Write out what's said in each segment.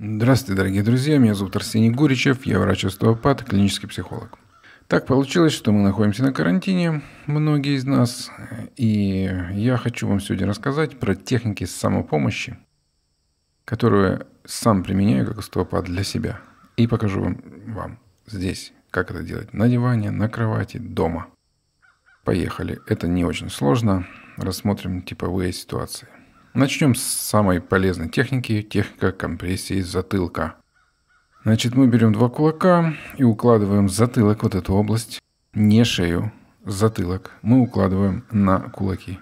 Здравствуйте, дорогие друзья. Меня зовут Арсений Гуричев. Я врач-остеопат, клинический психолог. Так получилось, что мы находимся на карантине, многие из нас, и я хочу вам сегодня рассказать про техники самопомощи, которую сам применяю как остеопат для себя. И покажу вам, вам здесь, как это делать. На диване, на кровати, дома. Поехали. Это не очень сложно. Рассмотрим типовые ситуации. Начнем с самой полезной техники, техника компрессии затылка. Значит, мы берем два кулака и укладываем затылок вот эту область, не шею, затылок мы укладываем на кулаки.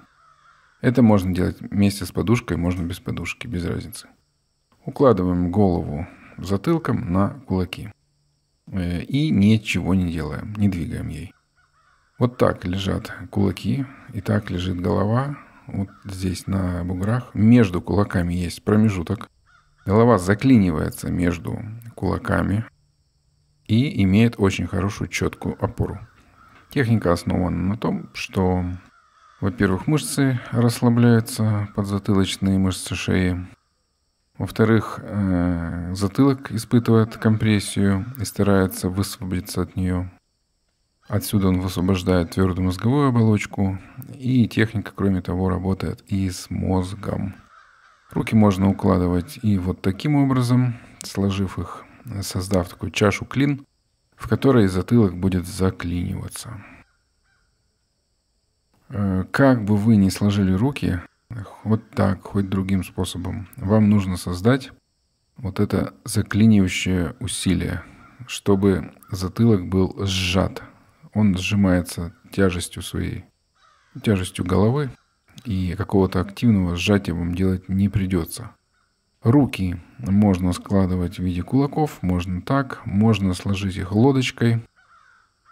Это можно делать вместе с подушкой, можно без подушки, без разницы. Укладываем голову затылком на кулаки. Э, и ничего не делаем, не двигаем ей. Вот так лежат кулаки, и так лежит голова, вот здесь на буграх, между кулаками есть промежуток. Голова заклинивается между кулаками и имеет очень хорошую четкую опору. Техника основана на том, что, во-первых, мышцы расслабляются, подзатылочные мышцы шеи. Во-вторых, э, затылок испытывает компрессию и старается высвободиться от нее. Отсюда он высвобождает твердую мозговую оболочку, и техника, кроме того, работает и с мозгом. Руки можно укладывать и вот таким образом, сложив их, создав такую чашу клин, в которой затылок будет заклиниваться. Э, как бы вы ни сложили руки, вот так, хоть другим способом, вам нужно создать вот это заклинивающее усилие, чтобы затылок был сжат – он сжимается тяжестью своей, тяжестью головы, и какого-то активного сжатия вам делать не придется. Руки можно складывать в виде кулаков, можно так, можно сложить их лодочкой.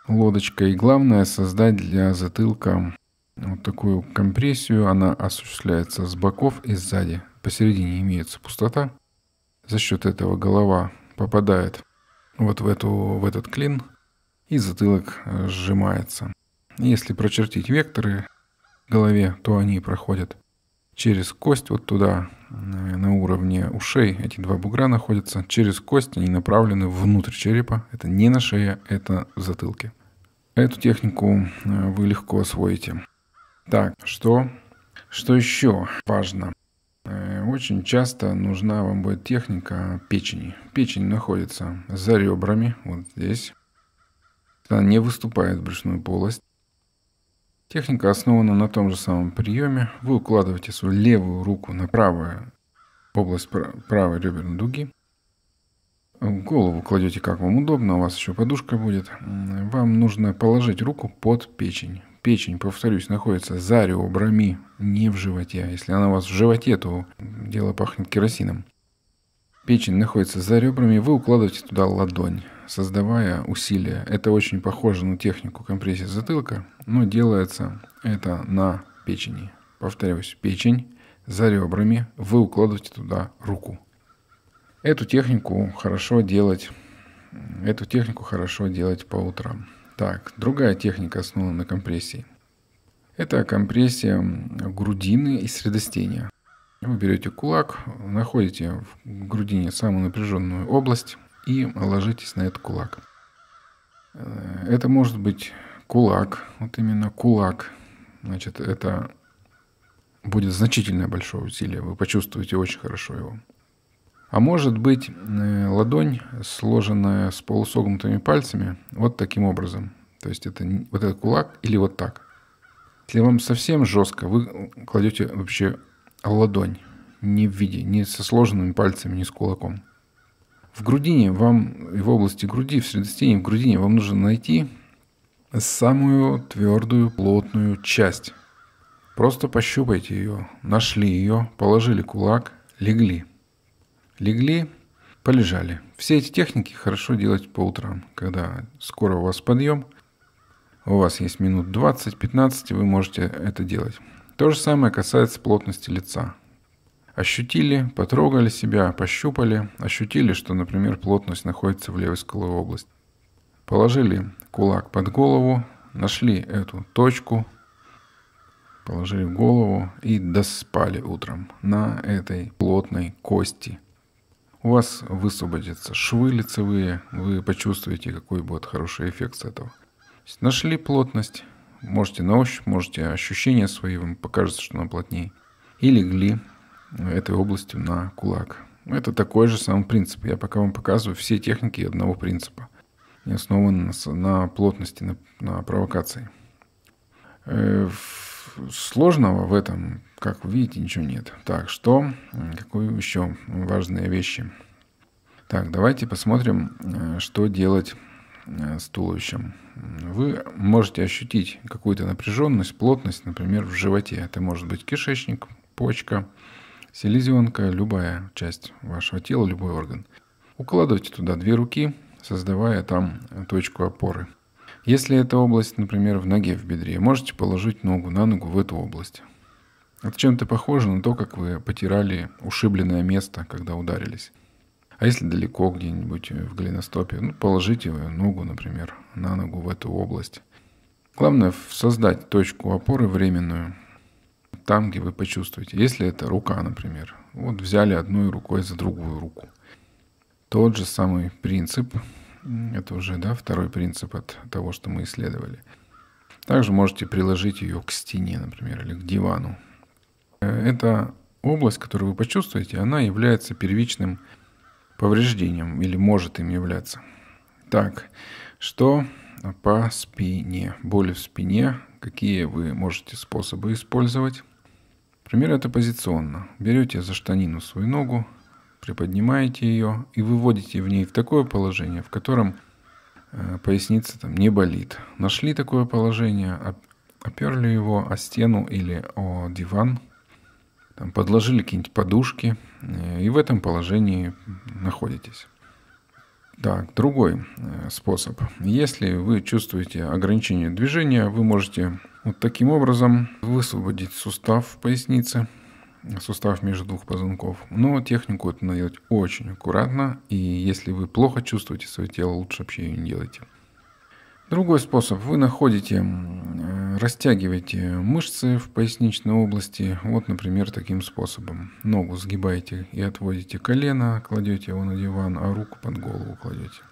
Лодочкой. главное создать для затылка вот такую компрессию. Она осуществляется с боков и сзади. Посередине имеется пустота. За счет этого голова попадает вот в, эту, в этот клин – и затылок э, сжимается. Если прочертить векторы в голове, то они проходят через кость вот туда, э, на уровне ушей. Эти два бугра находятся через кость, они направлены внутрь черепа. Это не на шее, это в затылке. Эту технику э, вы легко освоите. Так, что? Что еще важно? Очень часто нужна вам будет техника печени. Печень находится за ребрами, вот здесь не выступает в брюшную полость. Техника основана на том же самом приеме. Вы укладываете свою левую руку на правую область правой реберной дуги. Голову кладете как вам удобно, у вас еще подушка будет. Вам нужно положить руку под печень. Печень, повторюсь, находится за ребрами, не в животе. Если она у вас в животе, то дело пахнет керосином печень находится за ребрами, вы укладываете туда ладонь, создавая усилие. Это очень похоже на технику компрессии затылка, но делается это на печени. Повторюсь, печень за ребрами, вы укладываете туда руку. Эту технику хорошо делать, эту технику хорошо делать по утрам. Так, другая техника основана на компрессии. Это компрессия грудины и средостения. Вы берете кулак, находите в грудине самую напряженную область и ложитесь на этот кулак. Э, это может быть кулак, вот именно кулак. Значит, это будет значительное большое усилие, вы почувствуете очень хорошо его. А может быть э, ладонь, сложенная с полусогнутыми пальцами, вот таким образом. То есть это вот этот кулак или вот так. Если вам совсем жестко, вы кладете вообще ладонь, не в виде, не со сложенными пальцами, не с кулаком. В грудине вам, и в области груди, в средостении, в грудине вам нужно найти самую твердую, плотную часть. Просто пощупайте ее, нашли ее, положили кулак, легли. Легли, полежали. Все эти техники хорошо делать по утрам, когда скоро у вас подъем, у вас есть минут 20-15, вы можете это делать. То же самое касается плотности лица. Ощутили, потрогали себя, пощупали, ощутили, что, например, плотность находится в левой скуловой области. Положили кулак под голову, нашли эту точку, положили голову и доспали утром на этой плотной кости. У вас высвободятся швы лицевые, вы почувствуете, какой будет хороший эффект с этого. Нашли плотность, Можете на ощупь, можете ощущения свои, вам покажется, что она плотнее. И легли этой областью на кулак. Это такой же сам принцип. Я пока вам показываю все техники одного принципа. И основаны на, на плотности, на, на провокации. Э, сложного в этом, как вы видите, ничего нет. Так, что? Какие еще важные вещи? Так, давайте посмотрим, э, что делать Э, с туловищем, вы можете ощутить какую-то напряженность, плотность, например, в животе. Это может быть кишечник, почка, селезенка, любая часть вашего тела, любой орган. Укладывайте туда две руки, создавая там точку опоры. Если это область, например, в ноге, в бедре, можете положить ногу на ногу в эту область. Это чем-то похоже на то, как вы потирали ушибленное место, когда ударились. А если далеко где-нибудь э, в голеностопе, ну, положите ногу, например, на ногу в эту область. Главное создать точку опоры временную, там, где вы почувствуете. Если это рука, например, вот взяли одной рукой за другую руку. Тот же самый принцип, это уже да, второй принцип от того, что мы исследовали. Также можете приложить ее к стене, например, или к дивану. Э, эта область, которую вы почувствуете, она является первичным повреждением или может им являться. Так, что по спине? Боли в спине, какие вы можете способы использовать? Пример это позиционно. Берете за штанину свою ногу, приподнимаете ее и выводите в ней в такое положение, в котором э, поясница там не болит. Нашли такое положение, оперли его о стену или о диван – там, подложили какие-нибудь подушки, э, и в этом положении находитесь. Так, другой э, способ. Если вы чувствуете ограничение движения, вы можете вот таким образом высвободить сустав поясницы, сустав между двух позвонков. Но технику это надо делать очень аккуратно, и если вы плохо чувствуете свое тело, лучше вообще ее не делайте. Другой способ. Вы находите, э, растягиваете мышцы в поясничной области, вот, например, таким способом. Ногу сгибаете и отводите колено, кладете его на диван, а руку под голову кладете.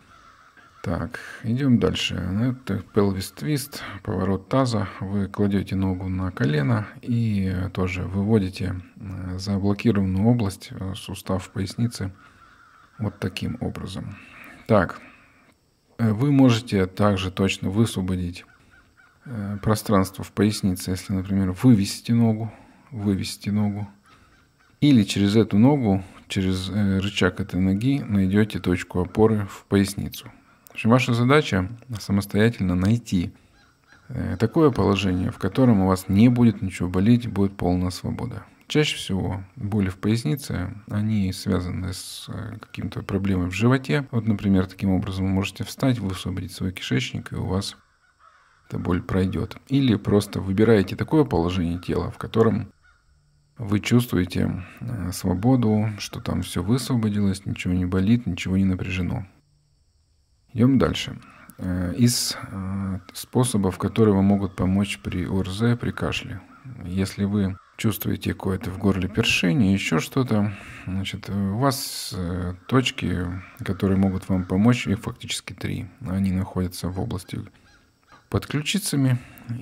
Так, идем дальше. Ну, это pelvis твист, поворот таза. Вы кладете ногу на колено и тоже выводите э, за блокированную область, э, сустав поясницы, вот таким образом. Так, Э, вы можете также точно высвободить э, пространство в пояснице, если, например, вывести ногу, вывести ногу. Или через эту ногу, через э, рычаг этой ноги найдете точку опоры в поясницу. В общем, ваша задача самостоятельно найти такое положение, в котором у вас не будет ничего болеть, будет полная свобода. Чаще всего боли в пояснице, они связаны с э, какими-то проблемами в животе. Вот, например, таким образом вы можете встать, высвободить свой кишечник, и у вас эта боль пройдет. Или просто выбираете такое положение тела, в котором вы чувствуете э, свободу, что там все высвободилось, ничего не болит, ничего не напряжено. Идем дальше. Э, из способов, которые вам могут помочь при ОРЗ, при кашле. Если вы чувствуете какое-то в горле першение, еще что-то, значит, э, у вас э, точки, которые могут вам помочь, их фактически три. Они находятся в области под ключицами,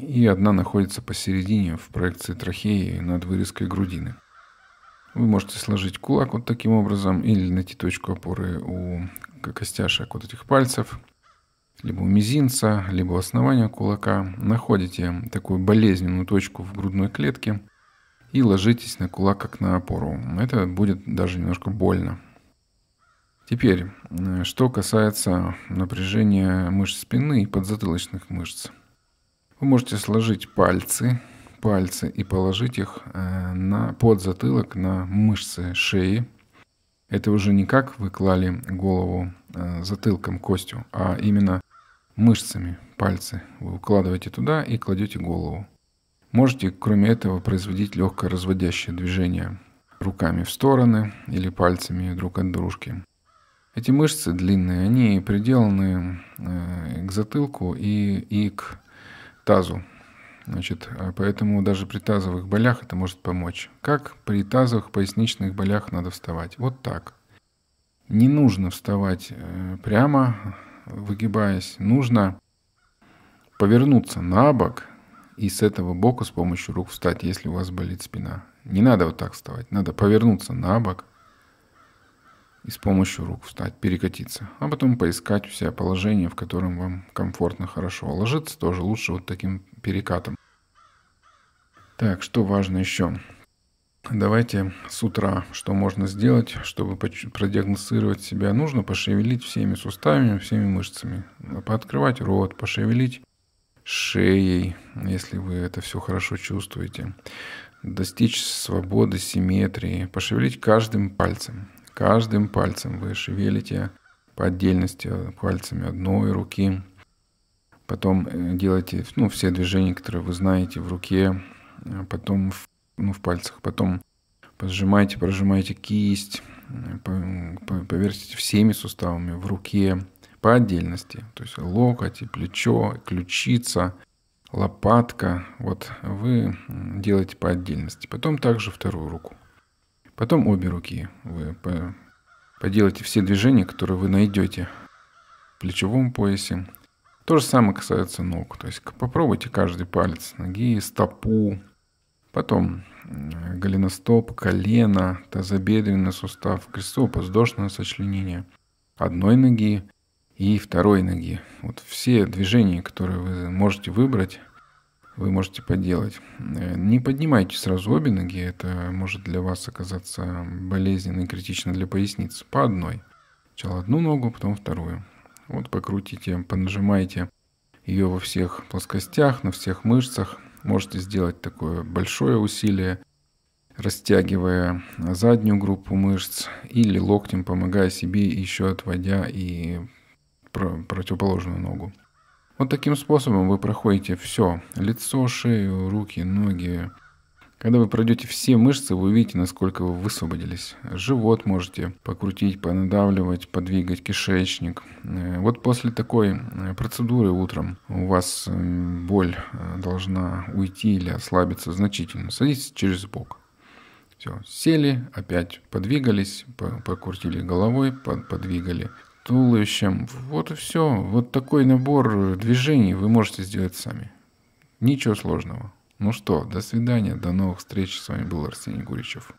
и одна находится посередине в проекции трахеи над вырезкой грудины. Вы можете сложить кулак вот таким образом или найти точку опоры у костяшек вот этих пальцев, либо у мизинца, либо у основания кулака. Находите такую болезненную точку в грудной клетке – и ложитесь на кулак как на опору. Это будет даже немножко больно. Теперь, э, что касается напряжения мышц спины и подзатылочных мышц. Вы можете сложить пальцы, пальцы и положить их э, на подзатылок, на мышцы шеи. Это уже не как вы клали голову э, затылком, костью, а именно мышцами пальцы. Вы укладываете туда и кладете голову. Можете, кроме этого, производить легкое разводящее движение руками в стороны или пальцами друг от дружки. Эти мышцы длинные, они приделаны э, к затылку и, и к тазу. Значит, а поэтому даже при тазовых болях это может помочь. Как при тазовых поясничных болях надо вставать? Вот так. Не нужно вставать э, прямо, выгибаясь. Нужно повернуться на бок и с этого бока с помощью рук встать, если у вас болит спина. Не надо вот так вставать, надо повернуться на бок и с помощью рук встать, перекатиться, а потом поискать у себя положение, в котором вам комфортно, хорошо. А ложиться тоже лучше вот таким перекатом. Так, что важно еще? Давайте с утра, что можно сделать, чтобы продиагностировать себя. Нужно пошевелить всеми суставами, всеми мышцами. Пооткрывать рот, пошевелить шеей, если вы это все хорошо чувствуете. Достичь свободы, симметрии, пошевелить каждым пальцем. Каждым пальцем вы шевелите по отдельности пальцами одной руки. Потом э, делайте ну, все движения, которые вы знаете в руке, а потом в, ну, в пальцах, потом поджимайте, прожимайте кисть, повертите всеми суставами в руке, по отдельности. То есть локоть, и плечо, ключица, лопатка. Вот вы делаете по отдельности. Потом также вторую руку. Потом обе руки. Вы поделайте все движения, которые вы найдете в плечевом поясе. То же самое касается ног. То есть попробуйте каждый палец ноги, стопу, потом голеностоп, колено, тазобедренный сустав, крестово-подвздошное сочленение одной ноги, и второй ноги. Вот все движения, которые вы можете выбрать, вы можете поделать. Э, не поднимайте сразу обе ноги, это может для вас оказаться болезненно и критично для поясницы. По одной. Сначала одну ногу, потом вторую. Вот покрутите, понажимайте ее во всех плоскостях, на всех мышцах. Можете сделать такое большое усилие, растягивая заднюю группу мышц или локтем помогая себе, еще отводя и противоположную ногу. Вот таким способом вы проходите все. Лицо, шею, руки, ноги. Когда вы пройдете все мышцы, вы увидите, насколько вы высвободились. Живот можете покрутить, понадавливать, подвигать кишечник. Э, вот после такой э, процедуры утром у вас э, боль должна уйти или ослабиться значительно. Садитесь через бок. Все, сели, опять подвигались, покрутили головой, подвигали туловищем. Вот и все. Вот такой набор движений вы можете сделать сами. Ничего сложного. Ну что, до свидания, до новых встреч. С вами был Арсений Гуричев.